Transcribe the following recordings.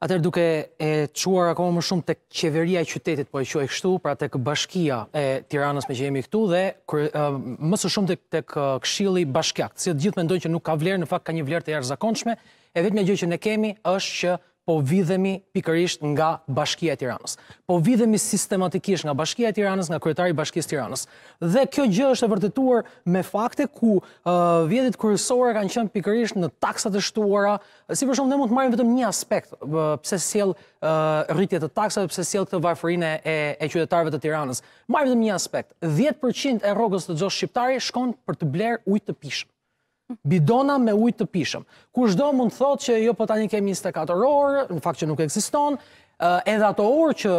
Atër duke e quar akoma më shumë të qeveria e qytetit, po e quaj kështu, pra të kë bashkia e tiranës me që jemi këtu, dhe mësë shumë të kë këshili bashkjak, si të gjithë me ndojnë që nuk ka vlerë, në fakt ka një vlerë të jarë zakonçme, e vetë me gjë që ne kemi është që po vidhemi pikërisht nga bashkia e tiranës. Po vidhemi sistematikisht nga bashkia e tiranës, nga kretari bashkis tiranës. Dhe kjo gjë është e vërtetuar me fakte ku uh, vjetit kërësore kanë qënë pikërisht në taksat e shtuara, si për shumë ne mund të marim vetëm një aspekt, uh, pëse s'jel uh, rritjet të taksat, pëse s'jel këtë varfërine e qytetarve të tiranës. Marim vetëm një aspekt, 10% e rogës të gjosh shqiptari shkon për të bler ujtë të pishë bidona me ujtë të pishëm. Kusht do mund thot që jo pëtani po kemi 24 orë, në fakt që nuk eksiston, edhe ato orë që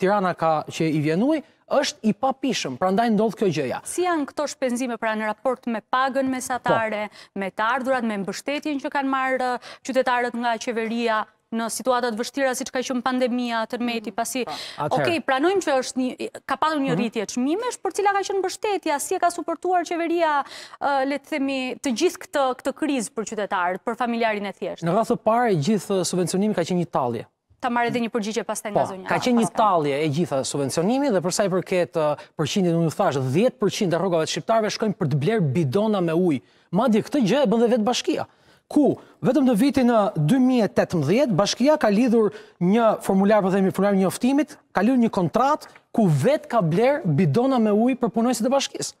tirana ka që i vjenuj, është i papishëm, pra ndaj ndodhë kjo gjëja. Si janë këto shpenzime pra në raport me pagën mesatare, po. me të ardhurat, me mbështetjen që kanë marrë qytetarët nga qeveria, në situatat vështira si që ka qënë pandemija, tërmeti, mhm. pasi... Po. Ok, pranojmë që është një... Ka patur një mhm. rritje qëmimesh, për cila ka qënë bështetja, si e ka suportuar qeveria, letë themi, të gjithë këtë kriz për qytetarët, për familjarin e thjeshtë? Në rrathë pare, gjithë subvencionimi ka qënë një talje. Ta marrë edhe një përgjigje pas të nga po, zonja. Ka qenë një po, talje e gjitha subvencionimi dhe përsa i përket përqindin në thashtë, 10% e rogave të shqiptarve shkojnë për të bler bidona me uj. Madje, këtë gjë e bëndhe vetë bashkia ku vetëm në vitin 2018 uh, bashkia ka lidhur një formular për po themi formular njoftimit, ka lidhur një kontrat ku vet ka bler bidona me ujë për punonjësit e bashkisë.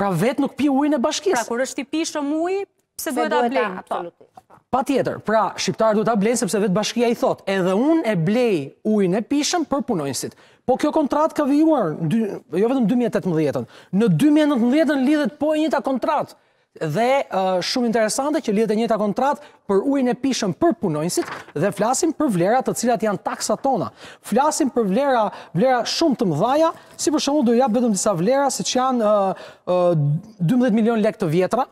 Pra vet nuk pi ujin e bashkisë. Pra kur është i pishëm uji, pse duhet ta blenë? Pa tjetër, pra shqiptarë duhet ta blenë, po. pra, sepse vet bashkia i thotë, edhe unë e blej ujin e pishëm për punonjësit. Po kjo kontrat ka vijuar, jo vetëm 2018 në 2019 lidhet po e njëta kontratë dhe shumë interesante që lidhet e njëta kontrat për ujnë e pishëm për punojnësit dhe flasim për vlera të cilat janë taksa tona. Flasim për vlera, vlera shumë të mdhaja, si për shumë do ja betëm disa vlera se që janë 12 milion lek të vjetra,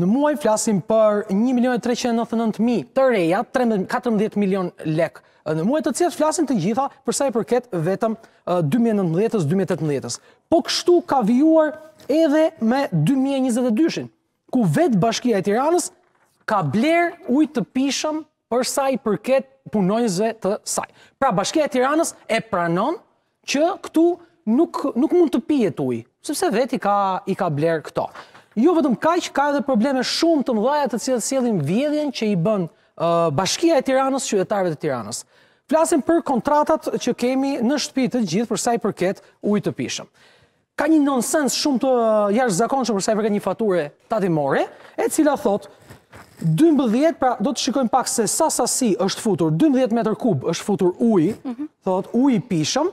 në muaj flasim për 1.399.000 të reja, 14 milion lek. Në muaj të cilët flasim të gjitha përsa i përket vetëm 2019-2018. Po kështu ka vijuar edhe me 2022-shin, ku vetë bashkia e tiranës ka bler ujtë të pishëm përsa i përket punojnëzve të saj. Pra bashkia e tiranës e pranon që këtu nuk mund të pijet ujtë, sepse vetë i ka bler këto. Jo vetëm kaq, ka edhe probleme shumë të mëdha të cilat sjellin vjedhjen që i bën Bashkia e Tiranës, qytetarëve të Tiranës. Flasim për kontratat që kemi në shtëpi të gjithë për sa i përket ujit të pishëm. Ka një nonsens shumë të jashtë jashtëzakonshëm për sa i përket një fature tatimore, e cila thotë 12, pra do të shikojmë pak se sa sasi është futur, 12 metër kub është futur uj, mhm. thot, uj pishëm,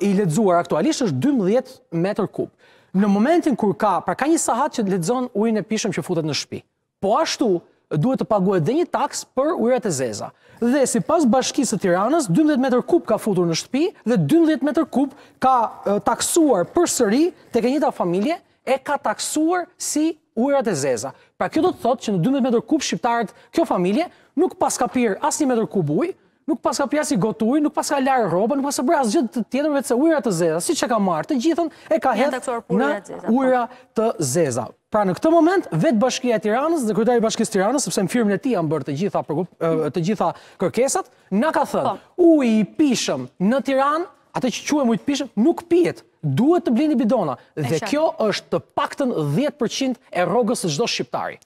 i ledzuar aktualisht është 12 metër kub në momentin kur ka, pra ka një sahat që ledzon ujën e pishëm që futet në shpi. Po ashtu, duhet të e dhe një taks për ujrat e zeza. Dhe si pas bashkisë të tiranës, 12 meter kub ka futur në shpi dhe 12 meter kub ka taksuar për sëri të ke njëta familje e ka taksuar si ujrat e zeza. Pra kjo do të thotë që në 12 meter kub shqiptarët kjo familje nuk pas ka pyrë as një meter kub ujë, nuk pas ka pjasi gotuj, nuk pas ka larë robë, nuk pas ka brazë gjithë të tjetërve vetë se ujra të zeza. Si që ka marë të gjithën, e ka hetë në ujra të zeza. Pra në këtë moment, vetë bashkia tiranës, dhe kërëtari bashkis tiranës, sepse në firmën e ti janë bërë të gjitha kërkesat, në ka thënë, po. uj i pishëm në tiranë, atë që quem e mujtë pishëm, nuk pijet, duhet të blini bidona, dhe kjo është të pakten 10% e rogës të gjdo shqiptari.